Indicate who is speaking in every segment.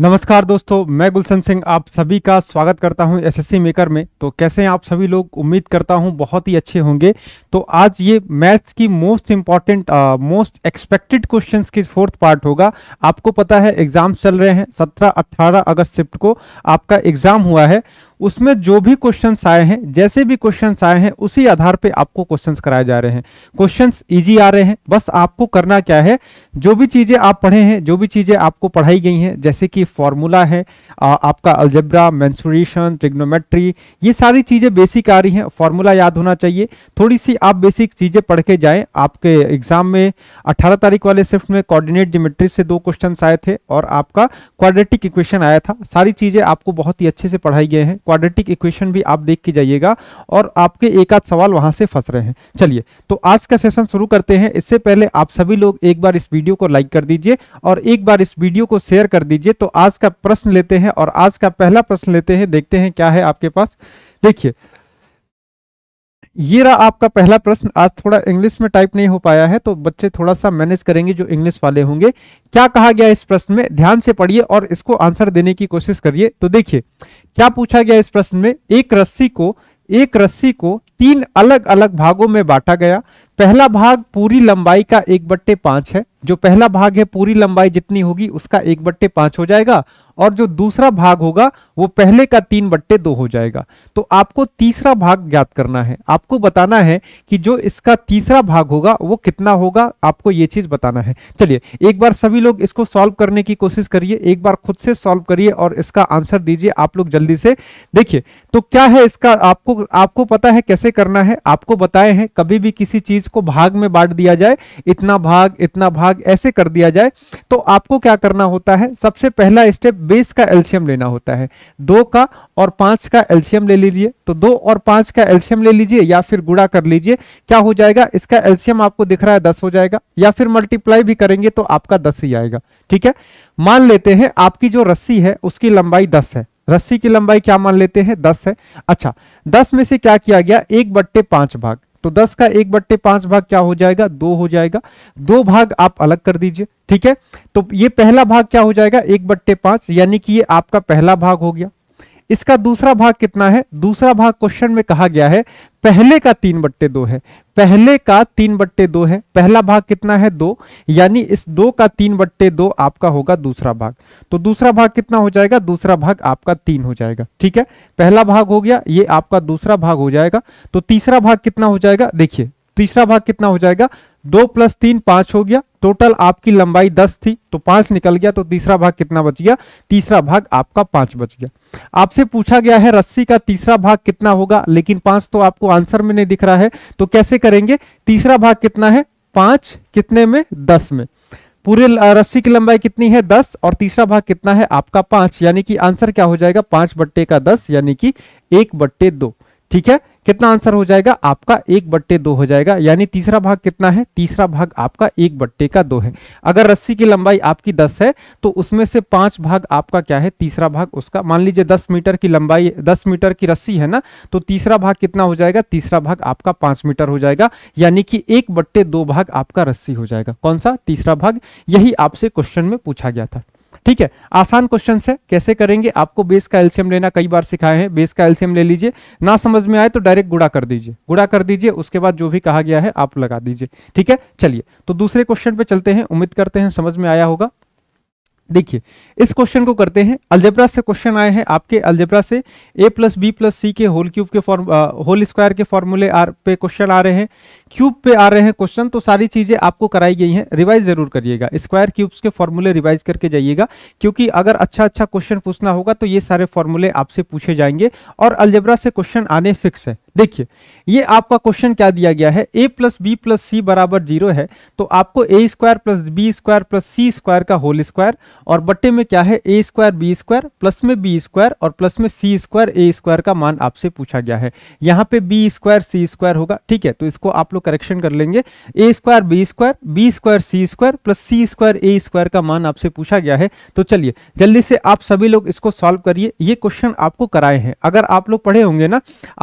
Speaker 1: नमस्कार दोस्तों मैं गुलशन सिंह आप सभी का स्वागत करता हूं एसएससी मेकर में तो कैसे हैं आप सभी लोग उम्मीद करता हूं बहुत ही अच्छे होंगे तो आज ये मैथ्स की most important most expected questions की फोर्थ पार्ट होगा आपको पता है एग्जाम चल रहे हैं 17 18 अगस्त शिफ्ट को आपका एग्जाम हुआ है उसमें जो भी क्वेश्चन आए हैं जैसे भी क्वेश्चन आए हैं उसी आधार पे आपको क्वेश्चन कराए जा रहे हैं क्वेश्चन ईजी आ रहे हैं बस आपको करना क्या है जो भी चीजें आप पढ़े हैं जो भी चीजें आपको पढ़ाई गई हैं जैसे कि फॉर्मूला है आ, आपका अल्जब्रा मैंसुरेशन ट्रिग्नोमेट्री ये सारी चीजें बेसिक आ रही हैं फॉर्मूला याद होना चाहिए थोड़ी सी आप बेसिक चीजें पढ़ के जाए आपके एग्जाम में अठारह तारीख वाले शिफ्ट में कॉर्डिनेट जिमेट्री से दो क्वेश्चन आए थे और आपका क्वाड्रेटिक इक्वेशन आया था सारी चीजें आपको बहुत ही अच्छे से पढ़ाई गए हैं क्वाड्रेटिक इक्वेशन भी आप देख के जाइएगा और आपके एक आध सवाल वहां से फंस रहे हैं चलिए तो आज का सेशन शुरू करते हैं इससे पहले आप सभी लोग एक बार इस वीडियो को लाइक कर दीजिए और एक बार इस वीडियो को शेयर कर दीजिए तो आज का प्रश्न लेते हैं और आज का पहला प्रश्न लेते हैं देखते हैं क्या है आपके पास देखिए ये रहा आपका पहला प्रश्न आज थोड़ा इंग्लिश में टाइप नहीं हो पाया है तो बच्चे थोड़ा सा मैनेज करेंगे जो इंग्लिश वाले होंगे क्या कहा गया इस प्रश्न में ध्यान से पढ़िए और इसको आंसर देने की कोशिश करिए तो देखिए क्या पूछा गया इस प्रश्न में एक रस्सी को एक रस्सी को तीन अलग अलग भागों में बांटा गया पहला भाग पूरी लंबाई का एक बट्टे पांच है जो पहला भाग है पूरी लंबाई जितनी होगी उसका एक बट्टे पांच हो जाएगा और जो दूसरा भाग होगा वो पहले का तीन बट्टे दो हो जाएगा तो आपको तीसरा भाग ज्ञात करना है आपको बताना है कि जो इसका तीसरा भाग होगा वो कितना होगा आपको ये चीज बताना है चलिए एक बार सभी लोग इसको सॉल्व करने की कोशिश करिए एक बार खुद से सॉल्व करिए और इसका आंसर दीजिए आप लोग जल्दी से देखिए तो क्या है इसका आपको आपको पता है कैसे करना है आपको बताए हैं कभी भी किसी चीज को भाग में बांट दिया जाए इतना भाग इतना भाग भाग ऐसे कर दिया जाए तो आपको क्या करना होता है सबसे पहला स्टेप बेस का एल्शियम लेना होता है दो का और पांच का एल्शियम ले लीजिए तो दो और पांच का एल्शियम ले लीजिए या फिर गुड़ा कर लीजिए क्या हो जाएगा इसका एल्शियम आपको दिख रहा है दस हो जाएगा या फिर मल्टीप्लाई भी करेंगे तो आपका दस ही आएगा ठीक है मान लेते हैं आपकी जो रस्सी है उसकी लंबाई दस है रस्सी की लंबाई क्या मान लेते हैं दस है अच्छा दस में से क्या किया गया एक बट्टे पांच भाग तो दस का एक बट्टे पांच भाग क्या हो जाएगा दो हो जाएगा दो भाग आप अलग कर दीजिए ठीक है तो ये पहला भाग क्या हो जाएगा एक बट्टे पांच यानी कि ये आपका पहला भाग हो गया इसका दूसरा भाग कितना है दूसरा भाग क्वेश्चन में कहा गया है पहले का तीन बट्टे दो है पहले का तीन बट्टे दो है पहला भाग कितना है दो यानी इस दो का तीन बट्टे दो आपका होगा दूसरा भाग तो दूसरा भाग कितना हो जाएगा दूसरा भाग आपका तीन हो जाएगा ठीक है पहला भाग हो गया ये आपका दूसरा भाग हो जाएगा तो तीसरा भाग कितना हो जाएगा देखिए तीसरा भाग कितना हो जाएगा दो प्लस तीन पांच हो गया टोटल आपकी लंबाई दस थी तो पांच निकल गया तो तीसरा भाग कितना बच गया तीसरा भाग आपका पांच बच गया आपसे पूछा गया है रस्सी का तीसरा भाग कितना होगा लेकिन पांच तो आपको आंसर में नहीं दिख रहा है तो कैसे करेंगे तीसरा भाग कितना है पांच कितने में दस में पूरे रस्सी की लंबाई कितनी है दस और तीसरा भाग कितना है आपका पांच यानी कि आंसर क्या हो जाएगा पांच बट्टे का दस यानी कि एक बट्टे दो ठीक है कितना आंसर हो जाएगा आपका एक बट्टे दो हो जाएगा यानी तीसरा भाग कितना है तीसरा भाग आपका एक बट्टे का दो है अगर रस्सी की लंबाई आपकी दस है तो उसमें से पांच भाग आपका क्या है तीसरा भाग उसका मान लीजिए दस मीटर की लंबाई दस मीटर की रस्सी है ना तो तीसरा भाग कितना हो जाएगा तीसरा भाग आपका पांच मीटर हो जाएगा यानी कि एक बट्टे दो भाग आपका रस्सी हो जाएगा कौन सा तीसरा भाग यही आपसे क्वेश्चन में पूछा गया था ठीक है आसान क्वेश्चन है कैसे करेंगे आपको बेस का एल्शियम लेना कई बार सिखाए हैं बेस का एल्शियम ले लीजिए ना समझ में आए तो डायरेक्ट गुड़ा कर दीजिए गुड़ा कर दीजिए उसके बाद जो भी कहा गया है आप लगा दीजिए ठीक है चलिए तो दूसरे क्वेश्चन पे चलते हैं उम्मीद करते हैं समझ में आया होगा देखिए इस क्वेश्चन को करते हैं अल्जेब्रा से क्वेश्चन आए हैं आपके अल्जेब्रा से A plus B plus C के होल क्यूब के फॉर्म होल स्क्वायर के फॉर्मूले आर पे क्वेश्चन आ रहे हैं क्यूब पे आ रहे हैं क्वेश्चन तो सारी चीजें आपको कराई गई हैं रिवाइज जरूर करिएगा स्क्वायर क्यूब्स के फॉर्मूले रिवाइज करके जाइएगा क्योंकि अगर अच्छा अच्छा क्वेश्चन पूछना होगा तो ये सारे फॉर्मूले आपसे पूछे जाएंगे और अल्जेब्रा से क्वेश्चन आने फिक्स है देखिए ये आपका क्वेश्चन क्या दिया गया है A plus B plus C बराबर जीरो है तो आपको A square plus B square plus C square का होल स्क्वायर और बट्टे में क्या है A square B square plus में बी स्क्वायर और प्लस में सी स्क्वायर ए स्क्वायर का मान आपसे पूछा गया है यहाँ पे बी स्क्वायर सी स्क्वायर होगा ठीक है तो इसको आप लोग करेक्शन कर लेंगे A square B square B square C square plus C square A square का मान आपसे पूछा गया है तो चलिए जल्दी से आप सभी लोग इसको सॉल्व करिए ये क्वेश्चन आपको कराए हैं अगर आप लोग पढ़े होंगे ना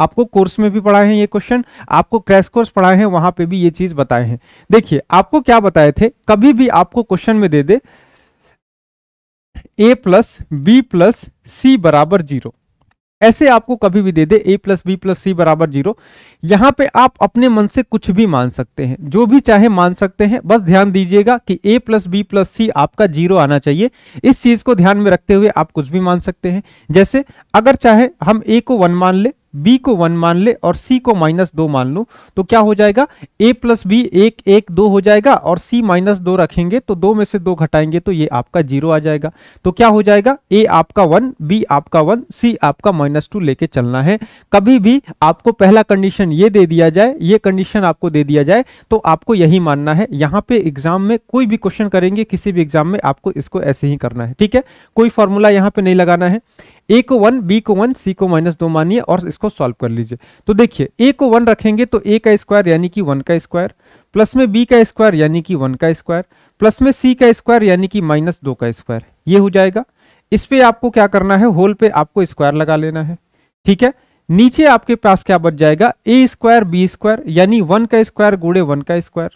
Speaker 1: आपको कोर्स में भी पढ़ाए हैं ये क्वेश्चन आपको क्रैश कोर्स पढ़ाए हैं वहां पे भी ये चीज बताए हैं देखिए आपको क्या बताए थे कभी भी आपको क्वेश्चन में दे दे A plus B plus C बराबर जीरो ऐसे आपको कभी भी दे दे A plus B plus C बराबर जीरो यहां पे आप अपने मन से कुछ भी मान सकते हैं जो भी चाहे मान सकते हैं बस ध्यान दीजिएगा कि A plus B plus C आपका जीरो आना चाहिए इस चीज को ध्यान में रखते हुए आप कुछ भी मान सकते हैं जैसे अगर चाहे हम ए को वन मान ले बी को वन मान ले और सी को माइनस दो मान लो तो क्या हो जाएगा ए प्लस बी एक एक दो हो जाएगा और सी माइनस दो रखेंगे तो दो में से दो घटाएंगे तो ये आपका जीरो आ जाएगा तो क्या हो जाएगा ए आपका वन बी आपका वन सी आपका माइनस टू लेके चलना है कभी भी आपको पहला कंडीशन ये दे दिया जाए ये कंडीशन आपको दे दिया जाए तो आपको यही मानना है यहाँ पे एग्जाम में कोई भी क्वेश्चन करेंगे किसी भी एग्जाम में आपको इसको ऐसे ही करना है ठीक है कोई फॉर्मूला यहाँ पे नहीं लगाना है ए को वन बी को वन सी को माइनस दो मानिए और इसको सॉल्व कर लीजिए तो देखिए ए को वन रखेंगे तो ए का स्क्वायर यानी कि वन का स्क्वायर प्लस में बी का स्क्वायर यानी कि वन का स्क्वायर प्लस में सी का स्क्वायर यानी कि माइनस दो का स्क्वायर ये हो जाएगा इस पे आपको क्या करना है होल पे आपको स्क्वायर लगा लेना है ठीक है नीचे आपके पास क्या बच जाएगा ए स्क्वायर बी स्क्वायर यानी वन का स्क्वायर गुड़े वन का स्क्वायर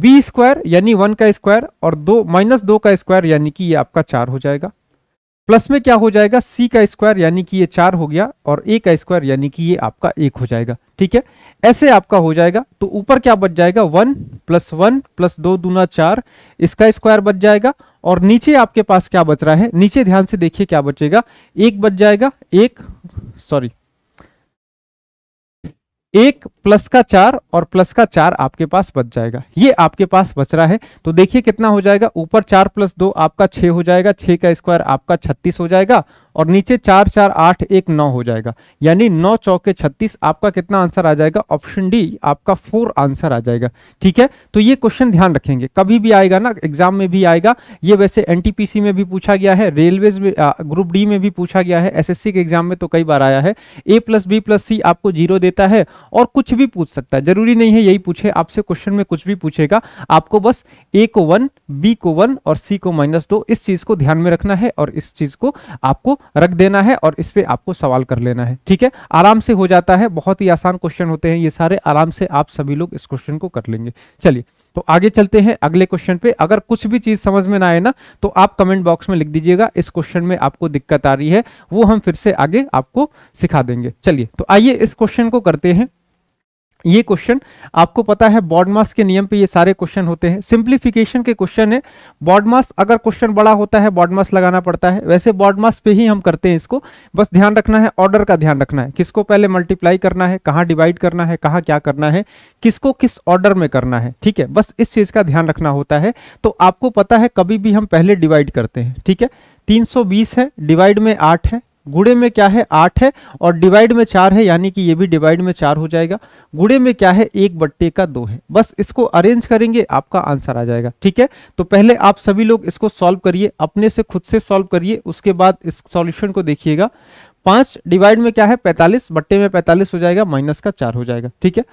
Speaker 1: बी स्क्वायर यानी वन का स्क्वायर और दो माइनस दो का स्क्वायर यानी कि ये आपका चार हो जाएगा प्लस में क्या हो जाएगा सी का स्क्वायर यानी कि ये चार हो गया और ए का स्क्वायर यानी कि ये आपका एक हो जाएगा ठीक है ऐसे आपका हो जाएगा तो ऊपर क्या बच जाएगा वन प्लस वन प्लस दो दूना चार इसका स्क्वायर बच जाएगा और नीचे आपके पास क्या बच रहा है नीचे ध्यान से देखिए क्या बचेगा एक बच जाएगा एक सॉरी एक प्लस का चार और प्लस का चार आपके पास बच जाएगा ये आपके पास बच रहा है तो देखिए कितना हो जाएगा ऊपर चार प्लस दो आपका छह हो जाएगा छह का स्क्वायर आपका छत्तीस हो जाएगा और नीचे चार चार आठ एक नौ हो जाएगा यानी नौ चौके छत्तीस आपका कितना आंसर आ जाएगा ऑप्शन डी आपका फोर आंसर आ जाएगा ठीक है तो ये क्वेश्चन ध्यान रखेंगे कभी भी आएगा ना एग्जाम में भी आएगा ये वैसे एनटीपीसी में भी पूछा गया है रेलवेज में ग्रुप डी में भी पूछा गया है एस के एग्जाम में तो कई बार आया है A plus B plus C आपको जीरो देता है और कुछ भी पूछ सकता है जरूरी नहीं है यही पूछे आपसे क्वेश्चन में कुछ भी पूछेगा आपको बस ए को वन बी को वन और सी को माइनस दो इस चीज को ध्यान में रखना है और इस चीज को आपको रख देना है और इस पर आपको सवाल कर लेना है ठीक है आराम से हो जाता है बहुत ही आसान क्वेश्चन होते हैं ये सारे आराम से आप सभी लोग इस क्वेश्चन को कर लेंगे चलिए तो आगे चलते हैं अगले क्वेश्चन पे अगर कुछ भी चीज समझ में ना आए ना तो आप कमेंट बॉक्स में लिख दीजिएगा इस क्वेश्चन में आपको दिक्कत आ रही है वो हम फिर से आगे आपको सिखा देंगे चलिए तो आइए इस क्वेश्चन को करते हैं ये क्वेश्चन आपको पता है बॉडमास के नियम पे ये सारे क्वेश्चन होते हैं सिंप्लीफिकेशन के क्वेश्चन है बॉडमास अगर क्वेश्चन बड़ा होता है बॉडमास लगाना पड़ता है वैसे बॉडमास पे ही हम करते हैं इसको बस ध्यान रखना है ऑर्डर का ध्यान रखना है किसको पहले मल्टीप्लाई करना है कहाँ डिवाइड करना है कहाँ क्या करना है किसको किस ऑर्डर में करना है ठीक है बस इस चीज़ का ध्यान रखना होता है तो आपको पता है कभी भी हम पहले डिवाइड करते हैं ठीक है 320 है डिवाइड में 8 है गुड़े में क्या है आठ है और डिवाइड में चार है यानी कि ये भी डिवाइड में चार हो जाएगा गुड़े में क्या है एक बट्टे का दो है बस इसको अरेंज करेंगे आपका आंसर आ जाएगा ठीक है तो पहले आप सभी लोग इसको सॉल्व करिए अपने से खुद से सॉल्व करिए उसके बाद इस सॉल्यूशन को देखिएगा पांच डिवाइड में क्या है पैंतालीस बट्टे में पैंतालीस हो जाएगा माइनस का चार हो जाएगा ठीक है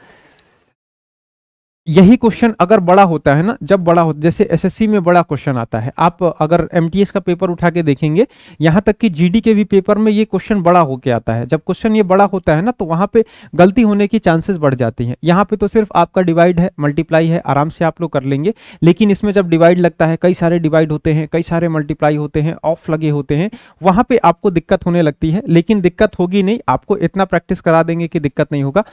Speaker 1: यही क्वेश्चन अगर बड़ा होता है ना जब बड़ा होता जैसे एसएससी में बड़ा क्वेश्चन आता है आप अगर एमटीएस का पेपर उठा के देखेंगे यहाँ तक कि जीडी के भी पेपर में ये क्वेश्चन बड़ा होके आता है जब क्वेश्चन ये बड़ा होता है ना तो वहाँ पे गलती होने की चांसेस बढ़ जाती हैं यहाँ पे तो सिर्फ आपका डिवाइड है मल्टीप्लाई है आराम से आप लोग कर लेंगे लेकिन इसमें जब डिवाइड लगता है कई सारे डिवाइड होते हैं कई सारे मल्टीप्लाई होते हैं ऑफ लगे होते हैं वहाँ पर आपको दिक्कत होने लगती है लेकिन दिक्कत होगी नहीं आपको इतना प्रैक्टिस करा देंगे कि दिक्कत नहीं होगा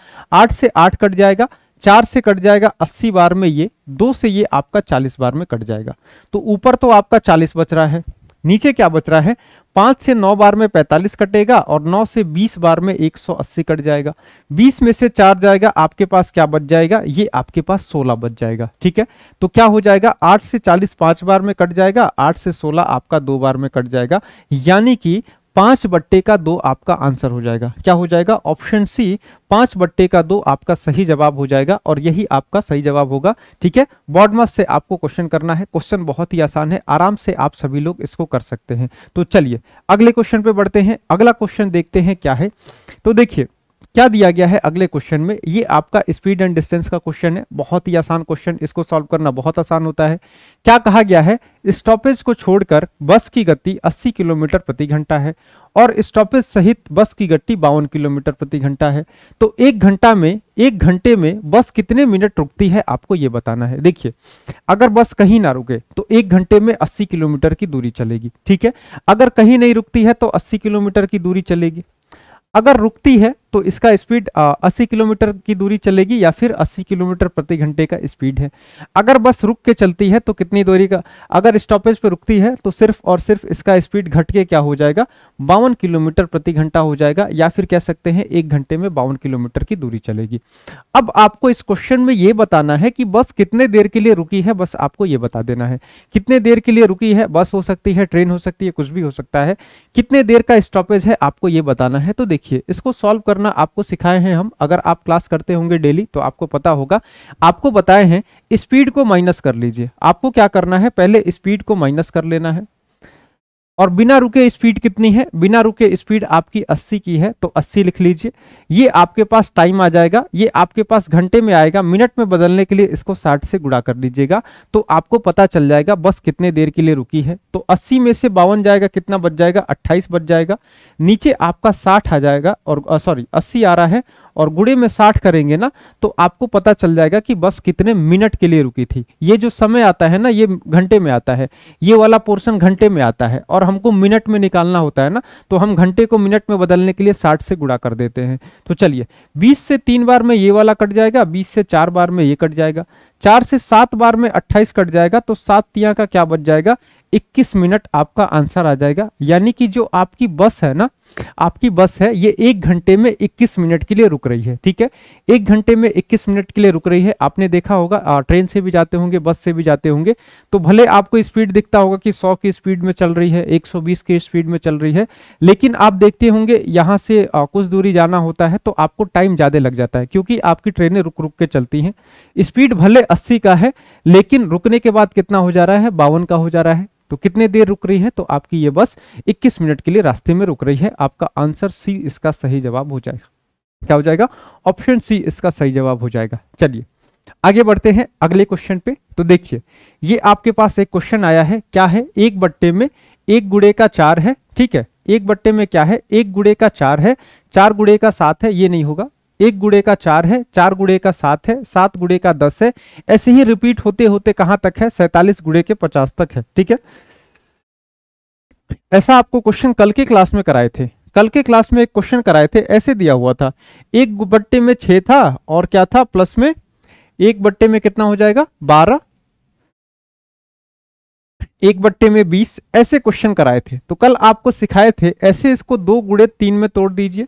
Speaker 1: आठ से आठ कट जाएगा चार से कट जाएगा अस्सी बार में ये दो से ये आपका चालीस बार में कट जाएगा तो ऊपर तो आपका चालीस बच रहा है नीचे क्या बच रहा है पांच से नौ बार में पैंतालीस कटेगा और नौ से बीस बार में एक सौ अस्सी कट जाएगा बीस में से चार जाएगा आपके पास क्या बच जाएगा ये आपके पास सोलह बच जाएगा ठीक है तो क्या हो जाएगा आठ से चालीस पांच बार में कट जाएगा आठ से सोलह आपका दो बार में कट जाएगा यानी कि पांच बट्टे का दो आपका आंसर हो जाएगा क्या हो जाएगा ऑप्शन सी पांच बट्टे का दो आपका सही जवाब हो जाएगा और यही आपका सही जवाब होगा ठीक है बॉडमस से आपको क्वेश्चन करना है क्वेश्चन बहुत ही आसान है आराम से आप सभी लोग इसको कर सकते हैं तो चलिए अगले क्वेश्चन पे बढ़ते हैं अगला क्वेश्चन देखते हैं क्या है तो देखिए क्या दिया गया है अगले क्वेश्चन में ये आपका स्पीड एंड डिस्टेंस का क्वेश्चन है बहुत ही आसान क्वेश्चन इसको सॉल्व करना बहुत आसान होता है क्या कहा गया है स्टॉपेज को छोड़कर बस की गति 80 किलोमीटर प्रति घंटा है और स्टॉपेज सहित बस की गति बावन किलोमीटर प्रति घंटा है तो एक घंटा में एक घंटे में बस कितने मिनट रुकती है आपको ये बताना है देखिए अगर बस कहीं ना रुके तो एक घंटे में 80 किलोमीटर की दूरी चलेगी ठीक है अगर कहीं नहीं रुकती है तो अस्सी किलोमीटर की दूरी चलेगी अगर रुकती है तो इसका स्पीड अस्सी किलोमीटर की दूरी चलेगी या फिर अस्सी किलोमीटर प्रति घंटे का स्पीड है अगर बस रुक के चलती है तो कितनी दूरी का अगर स्टॉपेज पर रुकती है तो सिर्फ और सिर्फ इसका स्पीड घट के क्या हो जाएगा बावन किलोमीटर प्रति घंटा हो जाएगा या फिर कह सकते हैं एक घंटे में बावन किलोमीटर की दूरी चलेगी अब आपको इस क्वेश्चन में यह बताना है कि बस कितने देर के लिए रुकी है बस आपको यह बता देना है कितने देर के लिए रुकी है बस हो सकती है ट्रेन हो सकती है कुछ भी हो सकता है कितने देर का स्टॉपेज है आपको यह बताना है तो देखिए इसको सॉल्व करना आपको सिखाए हैं हम अगर आप क्लास करते होंगे डेली तो आपको पता होगा आपको बताए हैं स्पीड को माइनस कर लीजिए आपको क्या करना है पहले स्पीड को माइनस कर लेना है और बिना रुके स्पीड कितनी है बिना रुके स्पीड आपकी 80 की है तो 80 लिख लीजिए ये आपके पास टाइम आ जाएगा ये आपके पास घंटे में आएगा मिनट में बदलने के लिए इसको 60 से गुड़ा कर लीजिएगा तो आपको पता चल जाएगा बस कितने देर के लिए रुकी है तो 80 में से बावन जाएगा कितना बच जाएगा अट्ठाईस बच जाएगा नीचे आपका साठ आ जाएगा और सॉरी अस्सी आ रहा है और गुड़े में साठ करेंगे ना तो आपको पता चल जाएगा कि बस कितने मिनट के लिए रुकी थी ये जो समय आता है ना ये घंटे में आता है ये वाला पोर्शन घंटे में आता है और हमको मिनट में निकालना होता है ना तो हम घंटे को मिनट में बदलने के लिए साठ से गुड़ा कर देते हैं तो चलिए बीस से तीन बार में ये वाला कट जाएगा बीस से चार बार में ये कट जाएगा चार से सात बार में अट्ठाईस कट जाएगा तो सात तिया का क्या बच जाएगा इक्कीस मिनट आपका आंसर आ जाएगा यानी कि जो आपकी बस है ना आपकी बस है ये एक घंटे में 21 मिनट के लिए रुक रही है ठीक है एक घंटे में 21 मिनट के लिए रुक रही है आपने देखा होगा आ, ट्रेन से भी जाते होंगे बस से भी जाते होंगे तो भले आपको स्पीड दिखता होगा कि 100 की स्पीड में चल रही है 120 की स्पीड में चल रही है लेकिन आप देखते होंगे यहाँ से आ, कुछ दूरी जाना होता है तो आपको टाइम ज़्यादा लग जाता है क्योंकि आपकी ट्रेनें रुक रुक के चलती हैं स्पीड भले अस्सी का है लेकिन रुकने के बाद कितना हो जा रहा है बावन का हो जा रहा है तो कितने देर रुक रही है तो आपकी ये बस 21 मिनट के लिए रास्ते में रुक रही है आपका आंसर सी इसका सही जवाब हो जाएगा क्या हो जाएगा ऑप्शन सी इसका सही जवाब हो जाएगा चलिए आगे बढ़ते हैं अगले क्वेश्चन पे तो देखिए ये आपके पास एक क्वेश्चन आया है क्या है एक बट्टे में एक गुड़े का चार है ठीक है एक बट्टे में क्या है एक गुड़े का चार है चार गुड़े का सात है ये नहीं होगा एक गुड़े का चार है चार गुड़े का सात है सात गुड़े का दस है ऐसे ही रिपीट होते होते कहां तक है सैतालीस गुड़े के पचास तक है ठीक है ऐसा आपको क्वेश्चन कल के क्लास में कराए थे कल के क्लास में एक क्वेश्चन कराए थे ऐसे दिया हुआ था एक बट्टे में छ था और क्या था प्लस में एक बट्टे में कितना हो जाएगा बारह एक बट्टे में बीस ऐसे क्वेश्चन कराए थे तो कल आपको सिखाए थे ऐसे इसको दो गुड़े तीन में तोड़ दीजिए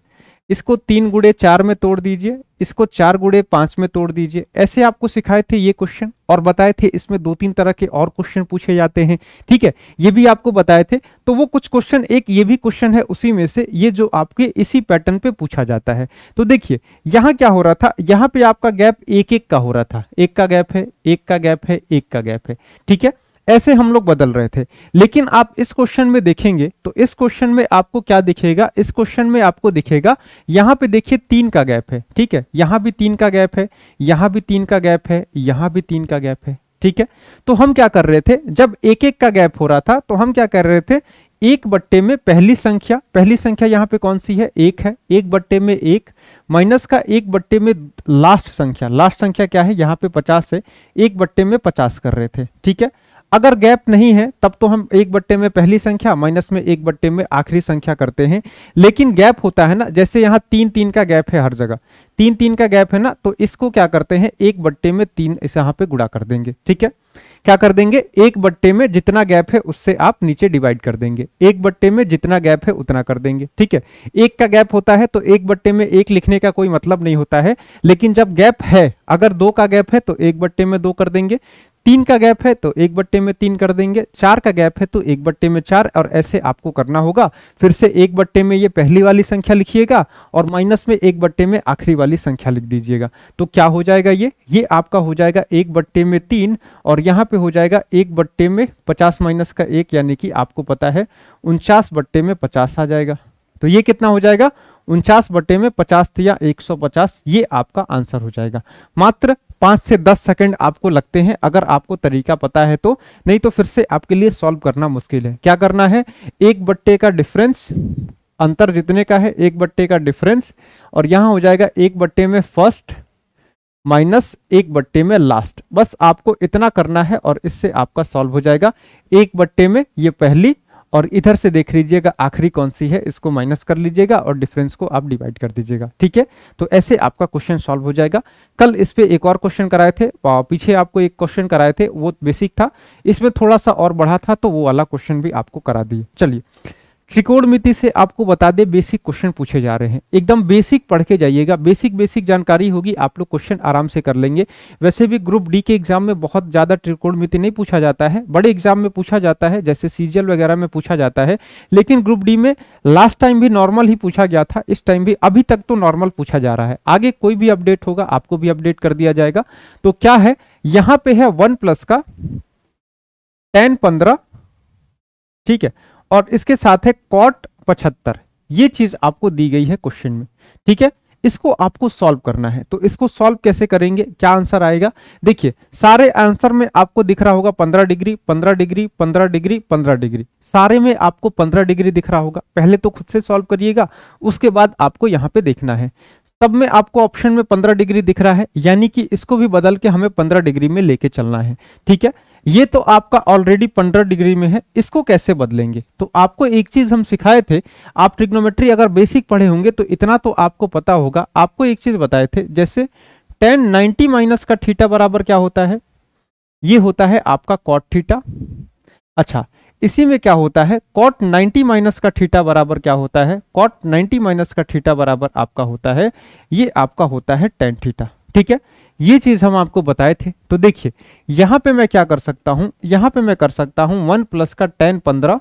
Speaker 1: इसको तीन गुड़े चार में तोड़ दीजिए इसको चार गुड़े पांच में तोड़ दीजिए ऐसे आपको सिखाए थे ये क्वेश्चन और बताए थे इसमें दो तीन तरह के और क्वेश्चन पूछे जाते हैं ठीक है ये भी आपको बताए थे तो वो कुछ क्वेश्चन एक ये भी क्वेश्चन है उसी में से ये जो आपके इसी पैटर्न पे पूछा जाता है तो देखिए यहाँ क्या हो रहा था यहाँ पे आपका गैप एक एक का हो रहा था एक का गैप है एक का गैप है एक का गैप है ठीक है ऐसे हम लोग बदल रहे थे लेकिन आप इस क्वेश्चन में देखेंगे तो इस क्वेश्चन में आपको क्या दिखेगा इस क्वेश्चन में आपको दिखेगा यहां पे देखिए तीन का गैप है ठीक है यहां भी तीन का गैप है यहां भी तीन का गैप है यहां भी तीन का गैप है ठीक है तो हम क्या कर रहे थे जब एक एक का गैप हो रहा था तो हम क्या कर रहे थे एक बट्टे में पहली संख्या पहली संख्या यहां पे कौन सी है एक है एक बट्टे में एक माइनस का एक बट्टे में लास्ट संख्या लास्ट संख्या क्या है यहां पे पचास है एक बट्टे में पचास कर रहे थे ठीक है अगर गैप नहीं है तब तो हम एक बट्टे में पहली संख्या माइनस में एक बट्टे में आखिरी संख्या करते हैं लेकिन गैप होता है ना जैसे यहाँ तीन तीन का गैप है हर जगह तीन तीन का गैप है ना तो इसको क्या करते हैं एक बट्टे में तीन इसे यहाँ पे गुड़ा कर देंगे ठीक है क्या कर देंगे एक बट्टे में जितना गैप है उससे आप नीचे डिवाइड कर देंगे एक बट्टे में जितना गैप है उतना कर देंगे ठीक है एक का गैप होता है तो एक बट्टे में एक लिखने का कोई मतलब नहीं होता है लेकिन जब गैप है अगर दो का गैप है तो एक बट्टे में दो कर देंगे तीन का गैप है तो एक बट्टे में तीन कर देंगे चार का गैप है तो एक बट्टे में चार और ऐसे आपको करना होगा फिर से एक बट्टे में ये पहली वाली संख्या लिखिएगा और माइनस में एक बट्टे में आखिरी वाली संख्या लिख दीजिएगा तो क्या हो जाएगा ये ये आपका हो जाएगा एक बट्टे में तीन और यहाँ पे हो जाएगा एक बट्टे में पचास माइनस का एक यानी कि आपको पता है उनचास बट्टे में पचास आ जाएगा तो ये कितना हो जाएगा उनचास बटे में पचास या एक सौ पचास ये आपका आंसर हो जाएगा मात्र पांच से दस सेकंड आपको लगते हैं अगर आपको तरीका पता है तो नहीं तो फिर से आपके लिए सॉल्व करना मुश्किल है क्या करना है एक बट्टे का डिफरेंस अंतर जितने का है एक बट्टे का डिफरेंस और यहां हो जाएगा एक बट्टे में फर्स्ट माइनस एक बट्टे में लास्ट बस आपको इतना करना है और इससे आपका सॉल्व हो जाएगा एक बट्टे में ये पहली और इधर से देख लीजिएगा आखिरी कौन सी है इसको माइनस कर लीजिएगा और डिफरेंस को आप डिवाइड कर दीजिएगा ठीक है तो ऐसे आपका क्वेश्चन सॉल्व हो जाएगा कल इस पर एक और क्वेश्चन कराए थे पीछे आपको एक क्वेश्चन कराए थे वो बेसिक था इसमें थोड़ा सा और बढ़ा था तो वो वाला क्वेश्चन भी आपको करा दिए चलिए त्रिकोणमिति से आपको बता दे बेसिक क्वेश्चन पूछे जा रहे हैं एकदम बेसिक पढ़ के जाइएगा बेसिक बेसिक जानकारी होगी आप लोग क्वेश्चन आराम से कर लेंगे वैसे भी ग्रुप डी के एग्जाम में बहुत ज्यादा मिति नहीं पूछा जाता है बड़े एग्जाम में पूछा जाता है जैसे सीजीएल वगैरह में पूछा जाता है लेकिन ग्रुप डी में लास्ट टाइम भी नॉर्मल ही पूछा गया था इस टाइम भी अभी तक तो नॉर्मल पूछा जा रहा है आगे कोई भी अपडेट होगा आपको भी अपडेट कर दिया जाएगा तो क्या है यहां पर है वन प्लस का टेन पंद्रह ठीक है और इसके साथ है कॉट पचहत्तर ये चीज आपको दी गई है क्वेश्चन में ठीक है इसको आपको सॉल्व करना है तो इसको सॉल्व कैसे करेंगे क्या आंसर आएगा देखिए सारे आंसर में आपको दिख रहा होगा पंद्रह डिग्री पंद्रह डिग्री पंद्रह डिग्री पंद्रह डिग्री सारे में आपको पंद्रह डिग्री दिख रहा होगा पहले तो खुद से सॉल्व करिएगा उसके बाद आपको यहाँ पे देखना है सब में आपको ऑप्शन में पंद्रह डिग्री दिख रहा है यानी कि इसको भी बदल के हमें पंद्रह डिग्री में लेके चलना है ठीक है ये तो आपका ऑलरेडी पंद्रह डिग्री में है इसको कैसे बदलेंगे तो आपको एक चीज हम सिखाए थे आप ट्रिग्नोमेट्री अगर बेसिक पढ़े होंगे तो इतना तो आपको पता होगा आपको एक चीज बताए थे जैसे टेन नाइनटी माइनस का थीटा बराबर क्या होता है ये होता है आपका कॉट थीटा अच्छा इसी में क्या होता है कॉट 90 माइनस का थीटा बराबर क्या होता है कॉट 90 माइनस का थीटा बराबर आपका होता है ये आपका होता है टेन थीटा ठीक है ये चीज हम आपको बताए थे तो देखिए यहां पे मैं क्या कर सकता हूं यहां पे मैं कर सकता हूं वन प्लस का टेन पंद्रह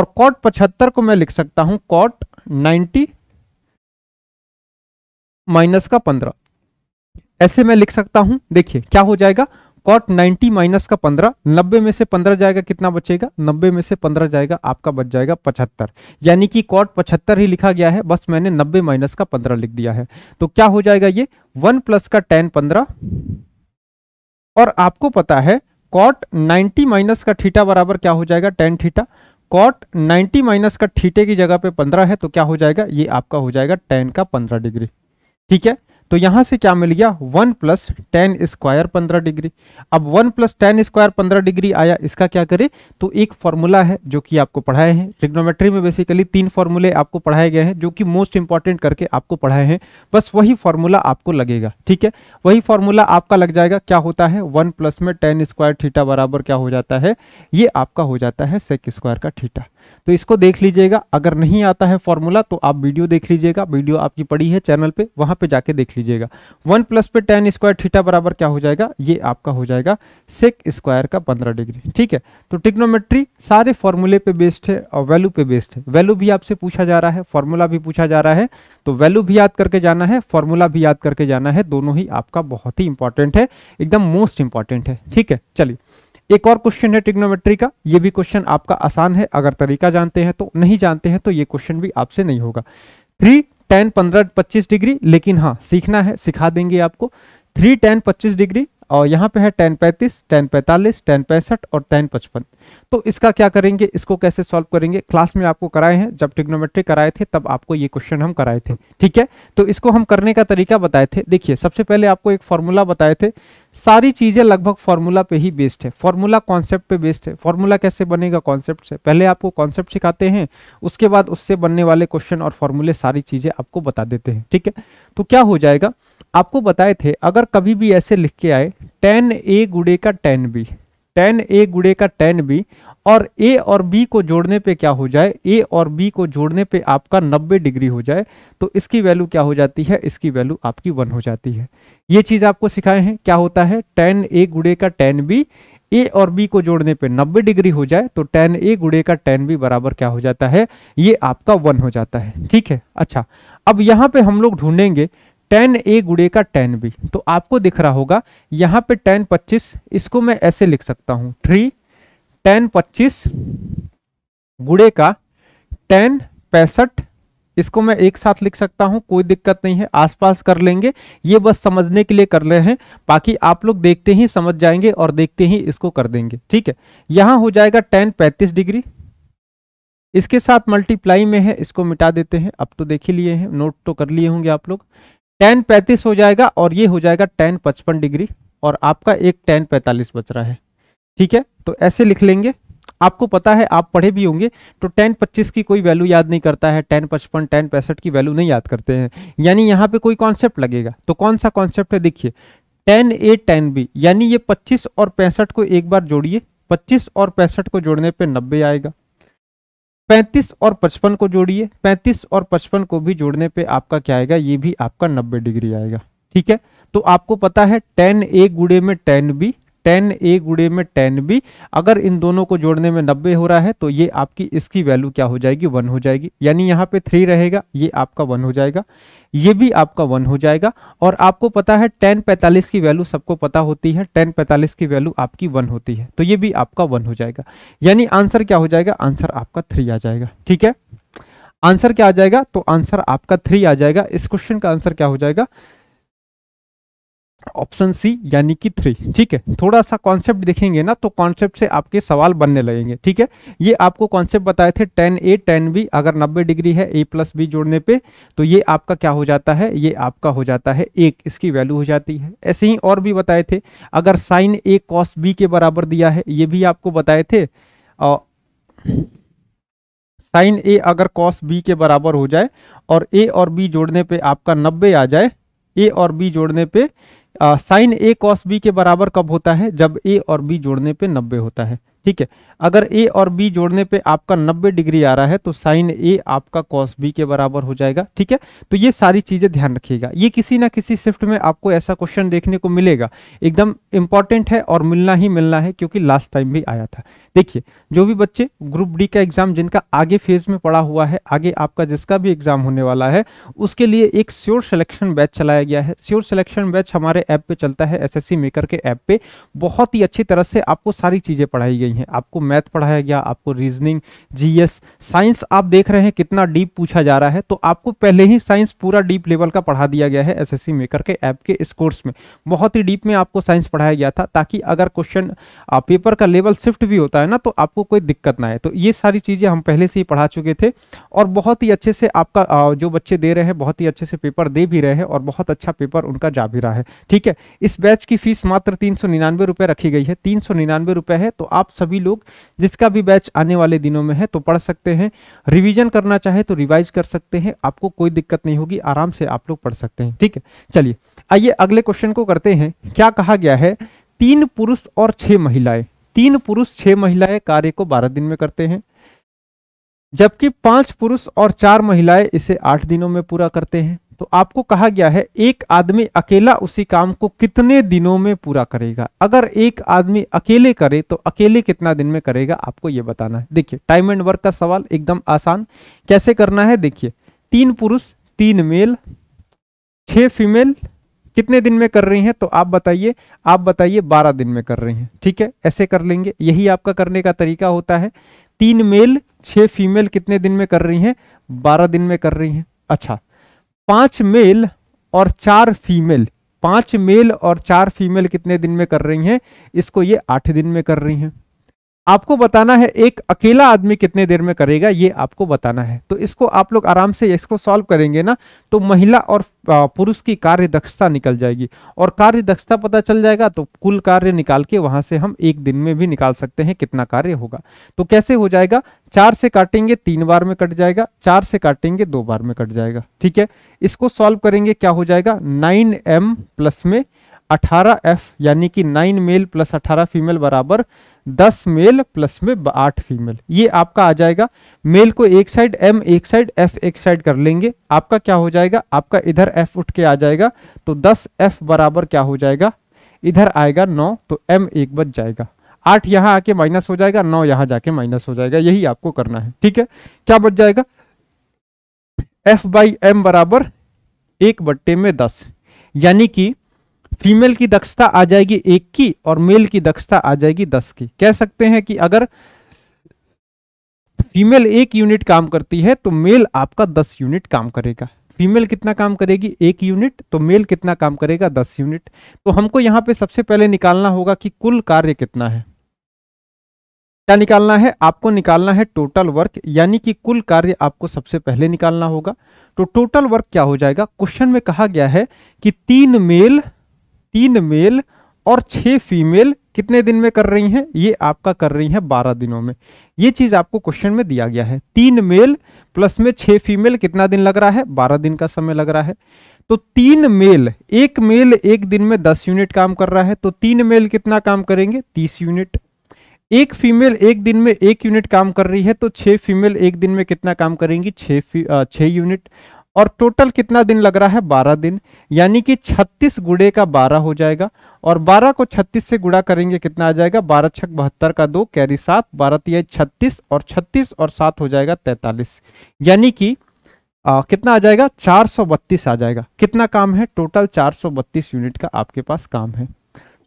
Speaker 1: और कॉट पचहत्तर को मैं लिख सकता हूं कॉट नाइन्टी माइनस का पंद्रह ऐसे मैं लिख सकता हूं देखिए क्या हो जाएगा कॉट नाइन्टी माइनस का पंद्रह नब्बे में से पंद्रह जाएगा कितना बचेगा नब्बे में से पंद्रह जाएगा आपका बच जाएगा पचहत्तर यानी कि कॉट पचहत्तर ही लिखा गया है बस मैंने नब्बे माइनस का पंद्रह लिख दिया है तो क्या हो जाएगा ये वन प्लस का टेन पंद्रह और आपको पता है कॉट नाइन्टी माइनस का थीटा बराबर क्या हो जाएगा tan theta cot ninety minus का थीटे की जगह पे पंद्रह है तो क्या हो जाएगा ये आपका हो जाएगा टेन का पंद्रह डिग्री ठीक है तो यहां से क्या मिल गया वन प्लस टेन स्क्वायर पंद्रह डिग्री अब वन प्लस टेन स्क्वायर पंद्रह डिग्री आया इसका क्या करें तो एक फॉर्मूला है जो कि आपको पढ़ाए हैं ट्रिग्नोमेट्री में बेसिकली तीन फॉर्मूले आपको पढ़ाए गए हैं जो कि मोस्ट इंपॉर्टेंट करके आपको पढ़ाए हैं बस वही फॉर्मूला आपको लगेगा ठीक है वही फॉर्मूला आपका लग जाएगा क्या होता है वन प्लस में टेन स्क्वायर थीटा बराबर क्या हो जाता है ये आपका हो जाता है सेक स्क्वायर का थीटा तो इसको देख लीजिएगा अगर नहीं आता है फॉर्मूला तो आप वीडियो देख लीजिएगा वीडियो आपकी पड़ी है चैनल पे वहां पे जाके देख लीजिएगा वन प्लस पे टेन स्क्वायर थीटा बराबर क्या हो जाएगा ये आपका हो जाएगा सेक स्क्वायर का पंद्रह डिग्री ठीक है तो टिक्नोमेट्री सारे फॉर्मूले पे बेस्ड है और वैल्यू पे बेस्ड है वैल्यू भी आपसे पूछा जा रहा है फॉर्मूला भी पूछा जा रहा है तो वैल्यू भी याद करके जाना है फॉर्मूला भी याद करके जाना है दोनों ही आपका बहुत ही इंपॉर्टेंट है एकदम मोस्ट इंपॉर्टेंट है ठीक है चलिए एक और क्वेश्चन है टिग्नोमेट्री का ये भी क्वेश्चन आपका आसान है अगर तरीका जानते हैं तो नहीं जानते हैं तो ये क्वेश्चन भी आपसे नहीं होगा थ्री टेन पंद्रह पच्चीस डिग्री लेकिन हाँ सीखना है सिखा देंगे आपको थ्री टेन पच्चीस डिग्री और यहाँ पे है टेन पैंतीस टेन पैंतालीस टेन पैंसठ और टेन पचपन तो इसका क्या करेंगे इसको कैसे सॉल्व करेंगे क्लास में आपको कराए हैं जब टिग्नोमेट्री कराए थे तब आपको ये क्वेश्चन हम कराए थे ठीक है तो इसको हम करने का तरीका बताए थे देखिए सबसे पहले आपको एक फॉर्मूला बताए थे सारी चीज़ें लगभग फार्मूला पे ही बेस्ड है फॉर्मूला कॉन्सेप्ट पे बेस्ड है फॉर्मूला कैसे बनेगा कॉन्सेप्ट से पहले आपको कॉन्सेप्ट सिखाते हैं उसके बाद उससे बनने वाले क्वेश्चन और फॉर्मूले सारी चीज़ें आपको बता देते हैं ठीक है तो क्या हो जाएगा आपको बताए थे अगर कभी भी ऐसे लिख के आए टेन ए गुड़े का टेन बी टेन ए गुड़े का टेन बी और ए और बी को जोड़ने पे क्या हो जाए ए और बी को जोड़ने पे आपका 90 डिग्री हो जाए तो इसकी वैल्यू क्या हो जाती है इसकी वैल्यू आपकी वन हो जाती है ये चीज़ आपको सिखाए हैं क्या होता है टेन ए गुड़े का टेन बी ए और बी को जोड़ने पे 90 डिग्री हो जाए तो टेन ए गुड़े का टेन बी बराबर क्या हो जाता है ये आपका वन हो जाता है ठीक है अच्छा अब यहाँ पे हम लोग ढूंढेंगे टेन ए गुड़े का टेन बी तो आपको दिख रहा होगा यहाँ पे टेन पच्चीस इसको मैं ऐसे लिख सकता हूँ थ्री टेन पच्चीस गुड़े का टेन पैंसठ इसको मैं एक साथ लिख सकता हूँ कोई दिक्कत नहीं है आसपास कर लेंगे ये बस समझने के लिए कर रहे हैं बाकी आप लोग देखते ही समझ जाएंगे और देखते ही इसको कर देंगे ठीक है यहाँ हो जाएगा टेन पैंतीस डिग्री इसके साथ मल्टीप्लाई में है इसको मिटा देते हैं अब तो देख ही लिए हैं नोट तो कर लिए होंगे आप लोग टेन पैंतीस हो जाएगा और ये हो जाएगा टेन पचपन डिग्री और आपका एक टेन पैंतालीस बच रहा है ठीक है तो ऐसे लिख लेंगे आपको पता है आप पढ़े भी होंगे तो टेन पच्चीस की कोई वैल्यू याद नहीं करता है टेन पचपन टेन पैंसठ की वैल्यू नहीं याद करते हैं यानी यहाँ पे कोई कॉन्सेप्ट लगेगा तो कौन सा कॉन्सेप्ट है देखिए टेन ए टेन बी यानी ये पच्चीस और पैंसठ को एक बार जोड़िए पच्चीस और पैंसठ को जोड़ने पर नब्बे आएगा पैंतीस और पचपन को जोड़िए पैंतीस और पचपन को भी जोड़ने पे आपका क्या आएगा ये भी आपका नब्बे डिग्री आएगा ठीक है तो आपको पता है टेन ए गुड़े में टेन बी टेन ए गुड़े में टेन बी अगर इन दोनों को जोड़ने में नब्बे हो रहा है तो ये आपकी इसकी वैल्यू क्या हो जाएगी वन हो जाएगी यानी यहाँ पे थ्री रहेगा ये आपका वन हो जाएगा ये भी आपका वन हो जाएगा और आपको पता है टेन पैंतालीस की वैल्यू सबको पता होती है टेन पैंतालीस की वैल्यू आपकी वन होती है तो ये भी आपका वन हो जाएगा यानी आंसर क्या हो जाएगा आंसर आपका थ्री आ जाएगा ठीक है आंसर क्या आ जाएगा तो आंसर आपका थ्री आ जाएगा इस क्वेश्चन का आंसर क्या हो जाएगा ऑप्शन सी यानी कि थ्री ठीक है थोड़ा सा कॉन्सेप्ट देखेंगे ना तो कॉन्सेप्ट से आपके सवाल बनने लगेंगे ठीक है ये आपको कॉन्सेप्ट बताए थे टेन ए टेन बी अगर 90 डिग्री है ए प्लस बी जोड़ने पे तो ये आपका क्या हो जाता है ये आपका हो जाता है एक इसकी वैल्यू हो जाती है ऐसे ही और भी बताए थे अगर साइन ए कॉस बी के बराबर दिया है ये भी आपको बताए थे और साइन ए अगर कॉस बी के बराबर हो जाए और ए और बी जोड़ने पर आपका नब्बे आ जाए ए और बी जोड़ने पर साइन ए कॉस बी के बराबर कब होता है जब ए और बी जोड़ने पे नब्बे होता है ठीक है अगर ए और बी जोड़ने पे आपका 90 डिग्री आ रहा है तो साइन ए आपका कॉस बी के बराबर हो जाएगा ठीक है तो ये सारी चीजें ध्यान रखिएगा ये किसी ना किसी शिफ्ट में आपको ऐसा क्वेश्चन देखने को मिलेगा एकदम इंपॉर्टेंट है और मिलना ही मिलना है क्योंकि लास्ट टाइम भी आया था देखिए जो भी बच्चे ग्रुप डी का एग्जाम जिनका आगे फेज में पड़ा हुआ है आगे आपका जिसका भी एग्जाम होने वाला है उसके लिए एक श्योर सिलेक्शन बैच चलाया गया है श्योर सिलेक्शन बैच हमारे ऐप पे चलता है एस मेकर के ऐप पे बहुत ही अच्छी तरह से आपको सारी चीजें पढ़ाई गई गई हैं आपको मैथ पढ़ाया गया आपको रीजनिंग जीएस साइंस आप देख रहे हैं कितना डीप पूछा जा रहा है तो आपको पहले ही साइंस पूरा डीप लेवल का पढ़ा दिया गया है एसएससी मेकर के ऐप के इस कोर्स में बहुत ही डीप में आपको साइंस पढ़ाया गया था ताकि अगर क्वेश्चन पेपर का लेवल शिफ्ट भी होता है ना तो आपको कोई दिक्कत ना आए तो ये सारी चीज़ें हम पहले से ही पढ़ा चुके थे और बहुत ही अच्छे से आपका जो बच्चे दे रहे हैं बहुत ही अच्छे से पेपर दे भी रहे हैं और बहुत अच्छा पेपर उनका जा भी रहा है ठीक है इस बैच की फीस मात्र तीन रखी गई है तीन सौ है तो आप सभी लोग जिसका भी बैच आने वाले दिनों में है तो पढ़ सकते हैं रिवीजन करना चाहे तो रिवाइज कर सकते हैं आपको कोई दिक्कत नहीं होगी आराम से आप लोग पढ़ सकते हैं ठीक है चलिए आइए अगले क्वेश्चन को करते हैं क्या कहा गया है तीन पुरुष और छह महिलाएं तीन पुरुष छह महिलाएं कार्य को बारह दिन में करते हैं जबकि पांच पुरुष और चार महिलाएं इसे आठ दिनों में पूरा करते हैं तो आपको कहा गया है एक आदमी अकेला उसी काम को कितने दिनों में पूरा करेगा अगर एक आदमी अकेले करे तो अकेले कितना दिन में करेगा आपको यह बताना है देखिए टाइम एंड वर्क का सवाल एकदम आसान कैसे करना है देखिए तीन पुरुष तीन मेल छह फीमेल कितने दिन में कर रही हैं तो आप बताइए आप बताइए बारह दिन में कर रही हैं ठीक है ऐसे कर लेंगे यही आपका करने का तरीका होता है तीन मेल छह फीमेल कितने दिन में कर रही हैं बारह दिन में कर रही हैं अच्छा पांच मेल और चार फीमेल पांच मेल और चार फीमेल कितने दिन में कर रही हैं इसको ये आठ दिन में कर रही हैं आपको बताना है एक अकेला आदमी कितने देर में करेगा ये आपको बताना है तो इसको आप लोग आराम से इसको सॉल्व करेंगे ना तो महिला और पुरुष की कार्य दक्षता निकल जाएगी और कार्य दक्षता पता चल जाएगा तो कुल कार्य निकाल के वहां से हम एक दिन में भी निकाल सकते हैं कितना कार्य होगा तो कैसे हो जाएगा चार से काटेंगे तीन बार में कट जाएगा चार से काटेंगे दो बार में कट जाएगा ठीक है इसको सॉल्व करेंगे क्या हो जाएगा नाइन एम प्लस में अठारह एफ यानी कि नाइन मेल प्लस अठारह फीमेल बराबर दस मेल प्लस में आठ फीमेल ये आपका आ जाएगा मेल को एक साइड एम एक साइड एफ एक साइड कर लेंगे आपका क्या हो जाएगा आपका इधर एफ उठ के आ जाएगा तो दस एफ बराबर क्या हो जाएगा इधर आएगा नौ तो एम एक बच जाएगा आठ यहाँ आके माइनस हो जाएगा नौ यहाँ जाके माइनस हो जाएगा यही आपको करना है ठीक है क्या बच जाएगा एफ बाई एम बराबर एक बट्टे में दस यानी कि फीमेल की दक्षता आ जाएगी एक की और मेल की दक्षता आ जाएगी दस की कह सकते हैं कि अगर फीमेल एक यूनिट काम करती है तो मेल आपका दस यूनिट काम करेगा फीमेल कितना काम करेगी एक यूनिट तो मेल कितना काम करेगा दस यूनिट तो हमको यहाँ पे सबसे पहले निकालना होगा कि कुल कार्य कितना है क्या निकालना है आपको निकालना है टोटल वर्क यानी कि कुल कार्य आपको सबसे पहले निकालना होगा तो टोटल वर्क क्या हो जाएगा क्वेश्चन में कहा गया है कि तीन मेल तीन मेल और छह फीमेल कितने दिन में कर रही हैं ये आपका कर रही हैं बारह दिनों में ये चीज़ आपको क्वेश्चन में दिया गया है तीन मेल प्लस में छह फीमेल कितना दिन लग रहा है बारह दिन का समय लग रहा है तो तीन मेल एक मेल एक दिन में दस यूनिट काम कर रहा है तो तीन मेल कितना काम करेंगे तीस यूनिट एक फीमेल एक दिन में एक यूनिट काम कर रही है तो छह फीमेल एक दिन में कितना काम करेंगी छह छः यूनिट और टोटल कितना दिन लग रहा है बारह दिन यानी कि छत्तीस गुड़े का बारह हो जाएगा और बारह को छत्तीस से गुड़ा करेंगे कितना आ जाएगा बारह छक बहत्तर का दो कैरी सात बारह तीय छत्तीस और छत्तीस और सात हो जाएगा तैतालीस यानी कि आ, कितना आ जाएगा चार आ जाएगा कितना काम है टोटल चार यूनिट का आपके पास काम है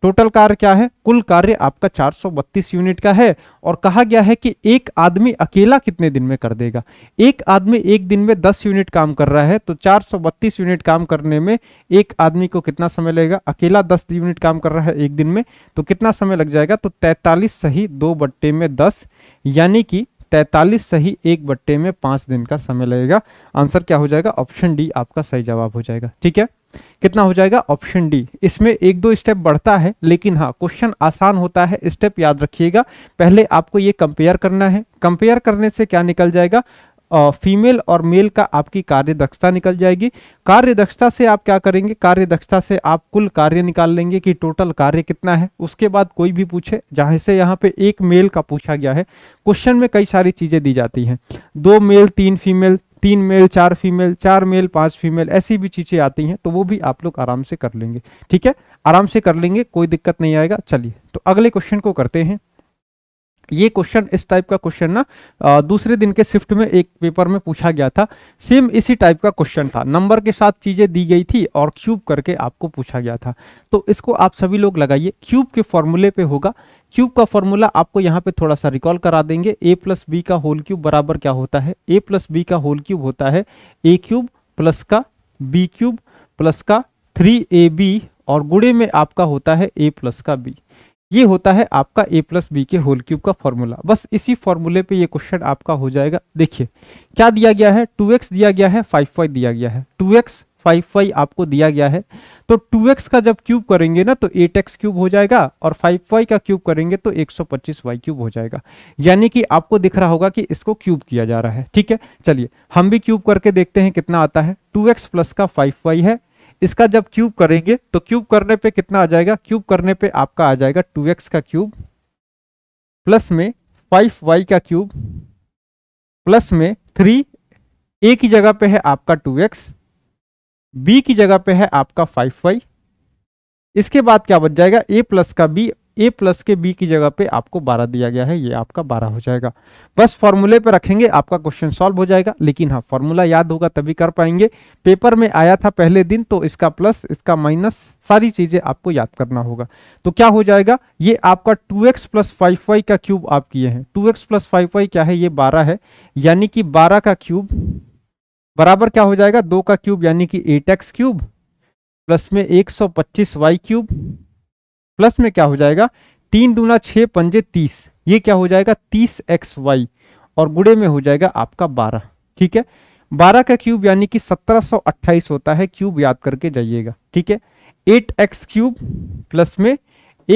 Speaker 1: टोटल कार्य क्या है कुल कार्य आपका 432 यूनिट का है और कहा गया है कि एक आदमी अकेला कितने दिन में कर देगा एक आदमी एक दिन में 10 यूनिट काम कर रहा है तो 432 यूनिट काम करने में एक आदमी को कितना समय लगेगा अकेला 10 यूनिट काम कर रहा है एक दिन में तो कितना समय लग जाएगा तो 43 सही दो बट्टे में दस यानी कि तैतालीस सही एक बट्टे में पांच दिन का समय लगेगा आंसर क्या हो जाएगा ऑप्शन डी आपका सही जवाब हो जाएगा ठीक है कितना हो जाएगा ऑप्शन डी इसमें एक दो स्टेप बढ़ता है लेकिन हाँ क्वेश्चन आसान होता है स्टेप याद रखिएगा पहले आपको ये कंपेयर करना है कंपेयर करने से क्या निकल जाएगा फीमेल और मेल का आपकी कार्य दक्षता निकल जाएगी कार्य दक्षता से आप क्या करेंगे कार्य दक्षता से आप कुल कार्य निकाल लेंगे कि टोटल कार्य कितना है उसके बाद कोई भी पूछे जहां से यहाँ पे एक मेल का पूछा गया है क्वेश्चन में कई सारी चीज़ें दी जाती हैं दो मेल तीन फीमेल तीन मेल चार फीमेल चार मेल पांच फीमेल ऐसी भी चीज़ें आती हैं तो वो भी आप लोग आराम से कर लेंगे ठीक है आराम से कर लेंगे कोई दिक्कत नहीं आएगा चलिए तो अगले क्वेश्चन को करते हैं ये क्वेश्चन इस टाइप का क्वेश्चन ना दूसरे दिन के शिफ्ट में एक पेपर में पूछा गया था सेम इसी टाइप का क्वेश्चन था नंबर के साथ चीज़ें दी गई थी और क्यूब करके आपको पूछा गया था तो इसको आप सभी लोग लगाइए क्यूब के फॉर्मूले पे होगा क्यूब का फॉर्मूला आपको यहाँ पे थोड़ा सा रिकॉल करा देंगे ए प्लस बी का होल क्यूब बराबर क्या होता है ए प्लस बी का होल क्यूब होता है ए क्यूब प्लस का बी क्यूब प्लस का थ्री ए बी और गुड़े में आपका होता है ए प्लस का बी ये होता है आपका ए प्लस बी के होल क्यूब का फॉर्मूला बस इसी फॉर्मूले पे ये क्वेश्चन आपका हो जाएगा देखिए क्या दिया गया है 2x दिया गया है 5y दिया गया है 2x 5y आपको दिया गया है तो 2x का जब क्यूब करेंगे ना तो एट एक्स क्यूब हो जाएगा और फाइव वाई का क्यूब करेंगे तो एक सौ पच्चीस वाई क्यूब हो जाएगा यानी कि आपको दिख रहा होगा कि इसको क्यूब किया जा रहा है ठीक है चलिए हम भी क्यूब करके देखते हैं कितना आता है टू एक्स प्लस का फाइव वाई है इसका जब क्यूब करेंगे तो क्यूब करने पे कितना आ जाएगा क्यूब करने पे आपका आ जाएगा 2x का क्यूब प्लस में 5y का क्यूब प्लस में 3 ए की जगह पे है आपका 2x बी की जगह पे है आपका 5y इसके बाद क्या बच जाएगा a प्लस का b ए प्लस के बी की जगह पे आपको 12 दिया गया है ये आपका 12 हो जाएगा बस फॉर्मूले पे रखेंगे आपका क्वेश्चन सॉल्व हो जाएगा लेकिन हाँ फॉर्मूला याद होगा तभी कर पाएंगे पेपर में आया था पहले दिन तो इसका प्लस इसका माइनस सारी चीजें आपको याद करना होगा तो क्या हो जाएगा ये आपका two X plus five Y का क्यूब आप किए हैं two X plus five Y क्या है ये बारह है यानी कि बारह का क्यूब बराबर क्या हो जाएगा दो का क्यूब यानी कि एट एक्स क्यूब प्लस में एक सौ पच्चीस वाई क्यूब प्लस में क्या हो जाएगा तीन दूना छः पंजे तीस ये क्या हो जाएगा तीस एक्स वाई और गुड़े में हो जाएगा आपका बारह ठीक है बारह का क्यूब यानी कि सत्रह सौ अट्ठाईस होता है क्यूब याद करके जाइएगा ठीक है एट एक्स क्यूब प्लस में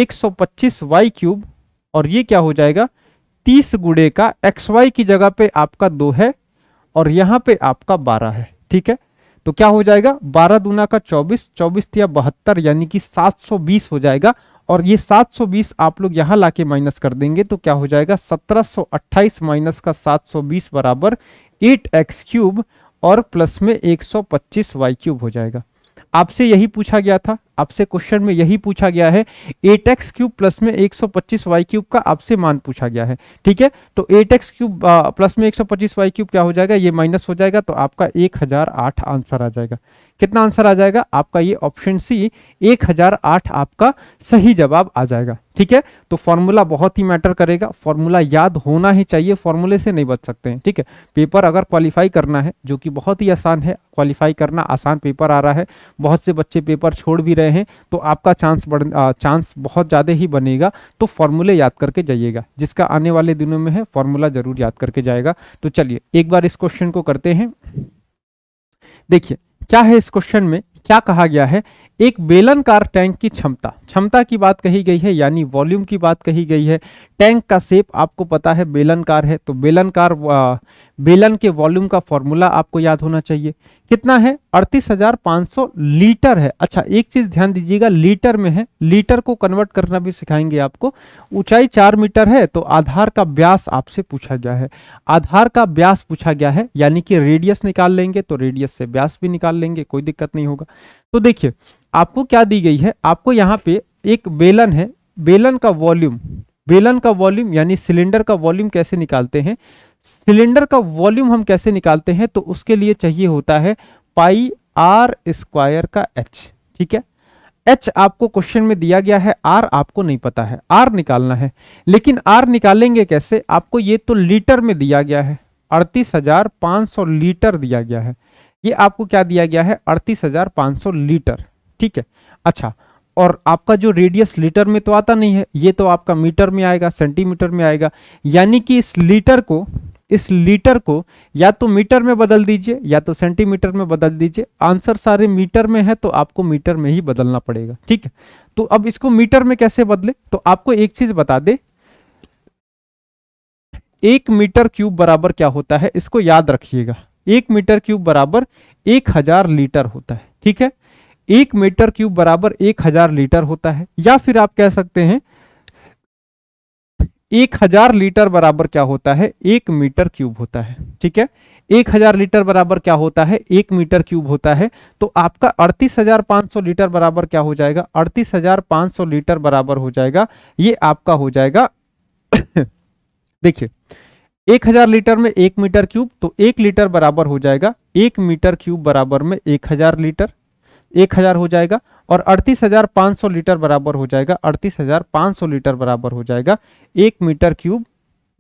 Speaker 1: एक सौ पच्चीस वाई क्यूब और ये क्या हो जाएगा तीस गुड़े का एक्स वाई की जगह पे आपका दो है और यहाँ पे आपका बारह है ठीक है तो क्या हो जाएगा बारह दूना का चौबीस चौबीस या बहत्तर यानी कि सात सौ बीस हो जाएगा और ये सात सौ बीस आप लोग यहाँ लाके माइनस कर देंगे तो क्या हो जाएगा सत्रह अट्ठाइस माइनस का सात सौ बीस बराबर एट एक्स क्यूब और प्लस में एक सौ पच्चीस वाई क्यूब हो जाएगा आपसे यही पूछा गया था आपसे क्वेश्चन में यही पूछा गया है एट एक्स क्यूब प्लस में एक सौ पच्चीस वाई क्यूब का आपसे मान पूछा गया है ठीक है तो एट एक्स क्यूब प्लस में एक सौ पच्चीस वाई क्यूब क्या हो जाएगा ये माइनस हो जाएगा तो आपका एक हजार आठ आंसर आ जाएगा कितना आंसर आ जाएगा आपका ये ऑप्शन सी एक हजार आठ आपका सही जवाब आ जाएगा ठीक है तो फॉर्मूला बहुत ही मैटर करेगा फॉर्मूला याद होना ही चाहिए फॉर्मूले से नहीं बच सकते हैं ठीक है पेपर अगर क्वालिफाई करना है जो कि बहुत ही आसान है क्वालिफाई करना आसान पेपर आ रहा है बहुत से बच्चे पेपर छोड़ भी रहे गए हैं तो आपका चांस बढ़ चांस बहुत ज़्यादा ही बनेगा तो फॉर्मूले याद करके जाइएगा जिसका आने वाले दिनों में है फॉर्मूला ज़रूर याद करके जाएगा तो चलिए एक बार इस क्वेश्चन को करते हैं देखिए क्या है इस क्वेश्चन में क्या कहा गया है एक बेलनकार टैंक की क्षमता क्षमता की बात कही गई है यानी वॉल्यूम की बात कही गई है टैंक का सेप आपको पता है बेलनकार है तो बेलनकार बेलन के वॉल्यूम का फॉर्मूला आपको याद होना चाहिए कितना है 38,500 लीटर है अच्छा एक चीज ध्यान दीजिएगा लीटर में है लीटर को कन्वर्ट करना भी सिखाएंगे आपको ऊंचाई चार मीटर है तो आधार का व्यास आपसे पूछा गया है आधार का व्यास पूछा गया है यानी कि रेडियस निकाल लेंगे तो रेडियस से व्यास भी निकाल लेंगे कोई दिक्कत नहीं होगा तो देखिए आपको क्या दी गई है आपको यहाँ पे एक बेलन है बेलन का वॉल्यूम बेलन का वॉल्यूम यानी सिलेंडर का वॉल्यूम कैसे निकालते हैं सिलेंडर का वॉल्यूम हम कैसे निकालते हैं तो उसके लिए चाहिए होता है पाई आर स्क्वायर का एच ठीक है एच आपको क्वेश्चन में दिया गया है आर आपको नहीं पता है आर निकालना है लेकिन आर निकालेंगे कैसे आपको ये तो लीटर में दिया गया है अड़तीस हजार सौ लीटर दिया गया है ये आपको क्या दिया गया है अड़तीस हजार पाँच सौ लीटर ठीक है अच्छा और आपका जो रेडियस लीटर में तो आता नहीं है ये तो आपका मीटर में आएगा सेंटीमीटर में आएगा यानी कि इस लीटर को इस लीटर को या तो मीटर में बदल दीजिए या तो सेंटीमीटर में बदल दीजिए आंसर सारे मीटर में है तो आपको मीटर में ही बदलना पड़ेगा ठीक है तो अब इसको मीटर में कैसे बदले तो आपको एक चीज बता दे एक मीटर क्यूब बराबर क्या होता है इसको याद रखिएगा एक मीटर क्यूब बराबर एक हजार लीटर होता है ठीक है एक मीटर क्यूब बराबर एक हजार लीटर होता है या फिर आप कह सकते हैं एक हजार लीटर बराबर क्या होता है एक मीटर क्यूब होता है ठीक है एक हजार लीटर बराबर क्या होता है एक मीटर क्यूब होता है तो आपका अड़तीस हजार पांच सौ लीटर बराबर क्या हो जाएगा अड़तीस हजार पांच सौ लीटर बराबर हो जाएगा ये आपका हो जाएगा देखिए एक हजार लीटर में एक मीटर क्यूब तो एक लीटर बराबर हो जाएगा एक मीटर क्यूब बराबर में एक हजार लीटर एक हजार हो जाएगा और अड़तीस हजार पांच सौ लीटर बराबर हो जाएगा अड़तीस हजार पाँच सौ लीटर बराबर हो जाएगा एक मीटर क्यूब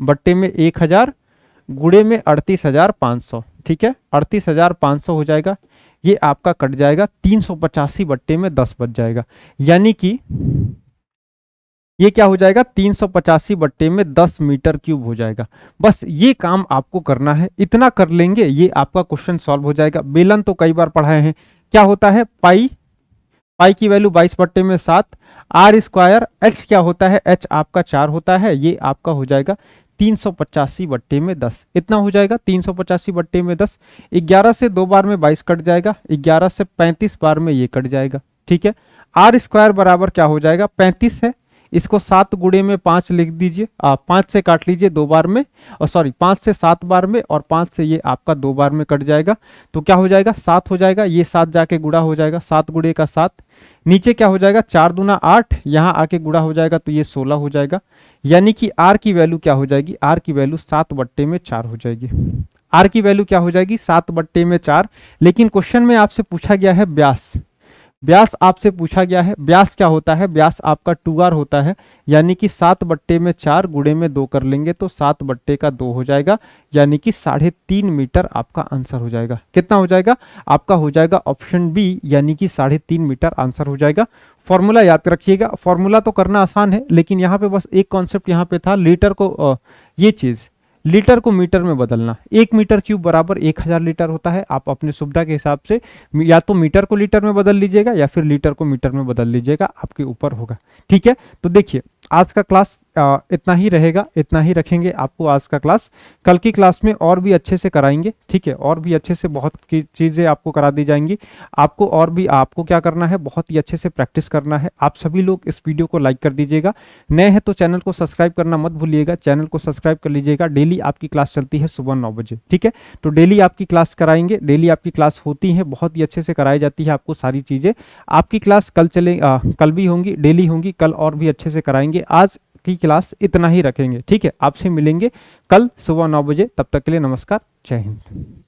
Speaker 1: बट्टे में एक हजार गुड़े में अड़तीस हजार पाँच सौ ठीक है अड़तीस हजार पाँच सौ हो जाएगा ये आपका कट जाएगा तीन सौ पचासी बट्टे में दस बच जाएगा यानी कि ये क्या हो जाएगा तीन सौ पचासी बट्टे में दस मीटर क्यूब हो जाएगा बस ये काम आपको करना है इतना कर लेंगे ये आपका क्वेश्चन सॉल्व हो जाएगा बेलन तो कई बार पढ़ाए हैं क्या होता है पाई पाई की वैल्यू बाईस बट्टे में सात आर स्क्वायर एच क्या होता है एच आपका चार होता है ये आपका हो जाएगा तीन सौ पचासी बट्टे में दस इतना हो जाएगा तीन सौ पचासी बट्टे में दस ग्यारह से दो बार में बाईस कट जाएगा ग्यारह से पैंतीस बार में ये कट जाएगा ठीक है आर स्क्वायर बराबर क्या हो जाएगा पैंतीस है इसको सात गुड़े में पांच लिख दीजिए पाँच से काट लीजिए दो बार में और सॉरी पांच से सात बार में और पांच से ये आपका दो बार में कट जाएगा तो क्या हो जाएगा सात हो जाएगा ये सात जाके गुड़ा हो जाएगा सात गुड़े का सात नीचे क्या हो जाएगा चार दूना आठ यहाँ आके गुड़ा हो जाएगा तो ये सोलह हो जाएगा यानी कि आर की वैल्यू क्या हो जाएगी आर की वैल्यू सात बट्टे में चार हो जाएगी आर की वैल्यू क्या हो जाएगी सात बट्टे में चार लेकिन क्वेश्चन में आपसे पूछा गया है ब्यास ब्यास आपसे पूछा गया है ब्यास क्या होता है ब्यास आपका टू आर होता है यानी कि सात बट्टे में चार गुड़े में दो कर लेंगे तो सात बट्टे का दो हो जाएगा यानी कि साढ़े तीन मीटर आपका आंसर हो जाएगा कितना हो जाएगा आपका हो जाएगा ऑप्शन बी यानी कि साढ़े तीन मीटर आंसर हो जाएगा फॉर्मूला याद रखिएगा फॉर्मूला तो करना आसान है लेकिन यहाँ पे बस एक कॉन्सेप्ट यहाँ पे था लीटर को ये चीज़ लीटर को मीटर में बदलना एक मीटर क्यूब बराबर एक हजार लीटर होता है आप अपने सुविधा के हिसाब से या तो मीटर को लीटर में बदल लीजिएगा या फिर लीटर को मीटर में बदल लीजिएगा आपके ऊपर होगा ठीक है तो देखिए आज का क्लास आ, इतना ही रहेगा इतना ही रखेंगे आपको आज का क्लास कल की क्लास में और भी अच्छे से कराएंगे ठीक है और भी अच्छे से बहुत की चीज़ें आपको करा दी जाएंगी आपको और भी आपको क्या करना है बहुत ही अच्छे से प्रैक्टिस करना है आप सभी लोग इस वीडियो को लाइक कर दीजिएगा नए हैं तो चैनल को सब्सक्राइब करना मत भूलिएगा चैनल को सब्सक्राइब कर लीजिएगा डेली आपकी क्लास चलती है सुबह नौ बजे ठीक है तो डेली आपकी क्लास कराएंगे डेली आपकी क्लास होती है बहुत ही अच्छे से कराई जाती है आपको सारी चीज़ें आपकी क्लास कल चले कल भी होंगी डेली होंगी कल और भी अच्छे से कराएंगे आज की क्लास इतना ही रखेंगे ठीक है आपसे मिलेंगे कल सुबह नौ बजे तब तक के लिए नमस्कार जय हिंद